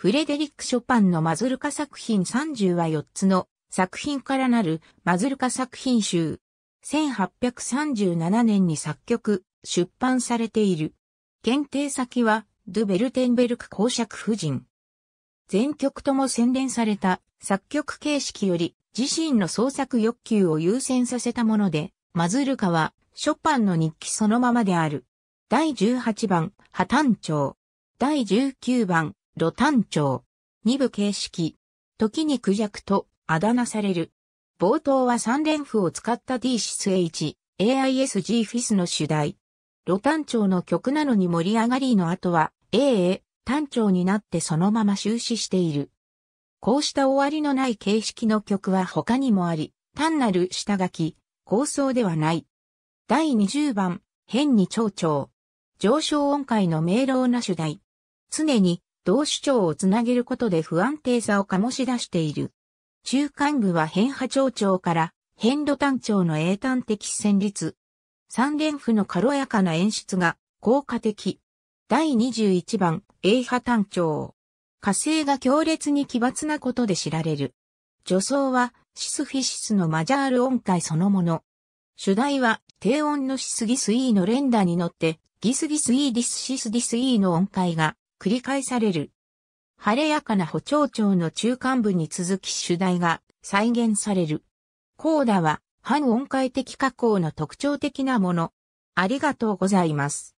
フレデリック・ショパンのマズルカ作品30は4つの作品からなるマズルカ作品集。1837年に作曲、出版されている。検定先は、ドゥ・ベルテンベルク公爵夫人。全曲とも洗練された作曲形式より自身の創作欲求を優先させたもので、マズルカはショパンの日記そのままである。第18番、破綻調。第19番、ロチョ町。二部形式。時に苦弱とあだ名される。冒頭は三連符を使った d シス h AISG フィスの主題。ロチョ町の曲なのに盛り上がりの後は、AA、単調になってそのまま終始している。こうした終わりのない形式の曲は他にもあり、単なる下書き、構想ではない。第20番、変に蝶々。上昇音階の明朗な主題。常に同主張をつなげることで不安定さを醸し出している。中間部は変波長長から変度単調の英単的旋律。三連符の軽やかな演出が効果的。第21番、英波単調。火星が強烈に奇抜なことで知られる。助走はシスフィシスのマジャール音階そのもの。主題は低音のシスギスイーの連打に乗ってギスギスイーディスシスディスイーの音階が繰り返される。晴れやかな補聴調の中間部に続き主題が再現される。コーダは半音階的加工の特徴的なもの。ありがとうございます。